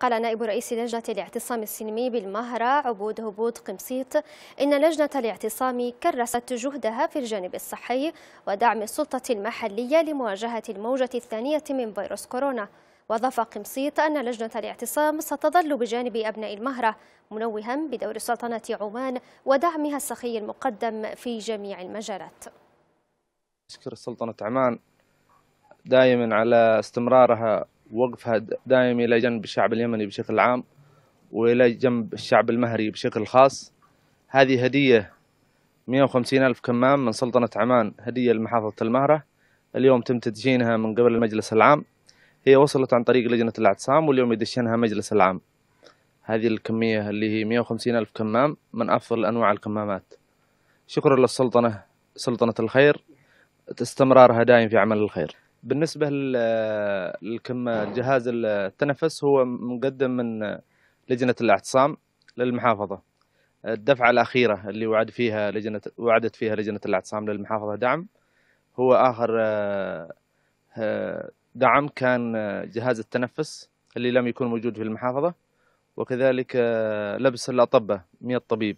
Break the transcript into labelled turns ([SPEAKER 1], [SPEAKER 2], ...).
[SPEAKER 1] قال نائب رئيس لجنة الاعتصام السلمي بالمهرة عبود هبوط قمصيط إن لجنة الاعتصام كرست جهدها في الجانب الصحي ودعم السلطة المحلية لمواجهة الموجة الثانية من فيروس كورونا وأضاف قمصيط أن لجنة الاعتصام ستظل بجانب أبناء المهرة منوها بدور سلطنة عمان ودعمها السخي المقدم في جميع المجالات
[SPEAKER 2] أشكر سلطنة عمان دائما على استمرارها وقفها دائم إلى جنب الشعب اليمني بشكل عام وإلى جنب الشعب المهري بشكل خاص هذه هدية 150 ألف كمام من سلطنة عمان هدية لمحافظة المهرة اليوم تم تدشينها من قبل المجلس العام هي وصلت عن طريق لجنة الاعتصام واليوم يدشنها مجلس العام هذه الكمية اللي هي 150 ألف كمام من أفضل أنواع الكمامات شكرا للسلطنة سلطنة الخير استمرارها دائم في عمل الخير بالنسبه للكم جهاز التنفس هو مقدم من لجنه الاعتصام للمحافظه الدفعه الاخيره اللي وعد فيها لجنه وعدت فيها لجنه الاعتصام للمحافظه دعم هو اخر آه، دعم كان جهاز التنفس اللي لم يكن موجود في المحافظه وكذلك آه، لبس الاطباء 100 طبيب